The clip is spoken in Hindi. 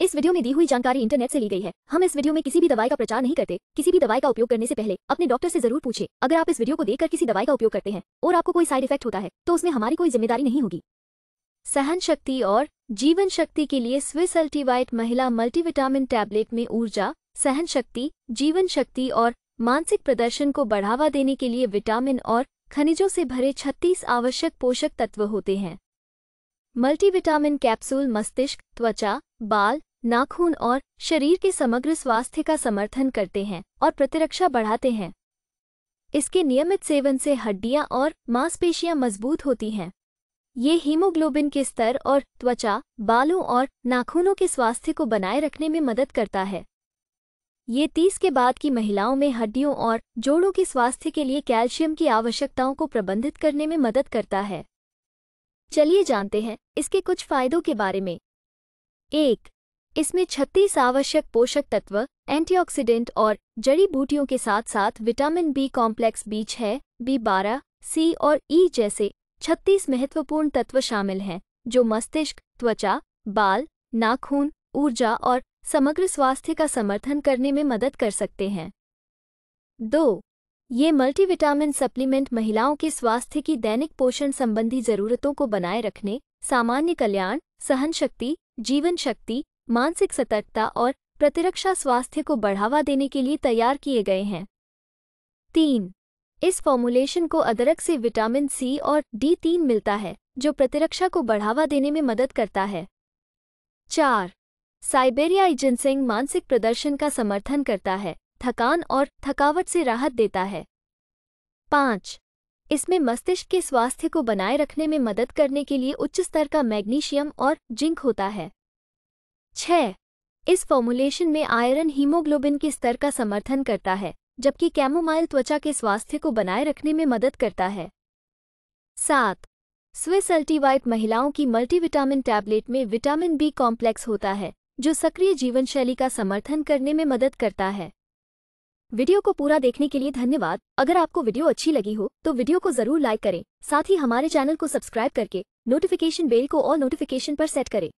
इस वीडियो में दी हुई जानकारी इंटरनेट से ली गई है हम इस वीडियो में किसी भी दवाई का प्रचार नहीं करते किसी भी दवाई का उपयोग करने से पहले अपने डॉक्टर से जरूर पूछे अगर आप इस वीडियो को देखकर किसी दवाई का उपयोग करते हैं और आपको कोई साइड इफेक्ट होता है तो उसमें हमारी कोई जिम्मेदारी नहीं होगी सहन शक्ति और जीवन शक्ति के लिए स्विस अल्टीवाइट महिला मल्टीविटामिन टैबलेट में ऊर्जा सहन शक्ति जीवन शक्ति और मानसिक प्रदर्शन को बढ़ावा देने के लिए विटामिन और खनिजों से भरे छत्तीस आवश्यक पोषक तत्व होते हैं मल्टीविटामिन कैप्सूल मस्तिष्क त्वचा बाल नाखून और शरीर के समग्र स्वास्थ्य का समर्थन करते हैं और प्रतिरक्षा बढ़ाते हैं इसके नियमित सेवन से हड्डियां और मांसपेशियां मजबूत होती हैं ये हीमोग्लोबिन के स्तर और त्वचा बालों और नाखूनों के स्वास्थ्य को बनाए रखने में मदद करता है ये तीस के बाद की महिलाओं में हड्डियों और जोड़ों के स्वास्थ्य के लिए कैल्शियम की आवश्यकताओं को प्रबंधित करने में मदद करता है चलिए जानते हैं इसके कुछ फायदों के बारे में एक इसमें 36 आवश्यक पोषक तत्व एंटीऑक्सीडेंट और जड़ी बूटियों के साथ साथ विटामिन बी कॉम्प्लेक्स बीच है बी बारह सी और ई e जैसे 36 महत्वपूर्ण तत्व शामिल हैं जो मस्तिष्क त्वचा बाल नाखून ऊर्जा और समग्र स्वास्थ्य का समर्थन करने में मदद कर सकते हैं दो ये मल्टीविटामिन सप्लीमेंट महिलाओं के स्वास्थ्य की दैनिक पोषण संबंधी जरूरतों को बनाए रखने सामान्य कल्याण सहन शक्ति जीवन शक्ति मानसिक सतर्कता और प्रतिरक्षा स्वास्थ्य को बढ़ावा देने के लिए तैयार किए गए हैं तीन इस फॉर्मूलेशन को अदरक से विटामिन सी और डी तीन मिलता है जो प्रतिरक्षा को बढ़ावा देने में मदद करता है चार साइबेरिया एजेंसिंग मानसिक प्रदर्शन का समर्थन करता है थकान और थकावट से राहत देता है पाँच इसमें मस्तिष्क के स्वास्थ्य को बनाए रखने में मदद करने के लिए उच्च स्तर का मैग्नीशियम और जिंक होता है छः इस फॉर्मुलेशन में आयरन हीमोग्लोबिन के स्तर का समर्थन करता है जबकि कैमोमाइल त्वचा के स्वास्थ्य को बनाए रखने में मदद करता है सात स्विस अल्टीवाइट महिलाओं की मल्टीविटामिन टैबलेट में विटामिन बी कॉम्प्लेक्स होता है जो सक्रिय जीवनशैली का समर्थन करने में मदद करता है वीडियो को पूरा देखने के लिए धन्यवाद अगर आपको वीडियो अच्छी लगी हो तो वीडियो को जरूर लाइक करें साथ ही हमारे चैनल को सब्सक्राइब करके नोटिफिकेशन बेल को और नोटिफिकेशन पर सेट करें